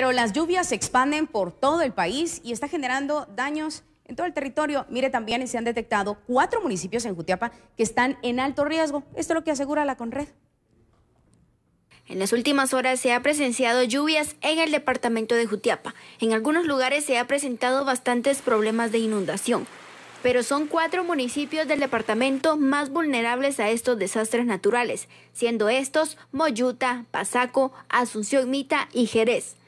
Pero las lluvias se expanden por todo el país y está generando daños en todo el territorio. Mire, también se han detectado cuatro municipios en Jutiapa que están en alto riesgo. Esto es lo que asegura la Conred. En las últimas horas se ha presenciado lluvias en el departamento de Jutiapa. En algunos lugares se ha presentado bastantes problemas de inundación, pero son cuatro municipios del departamento más vulnerables a estos desastres naturales, siendo estos Moyuta, Pasaco, Asunción Mita y Jerez.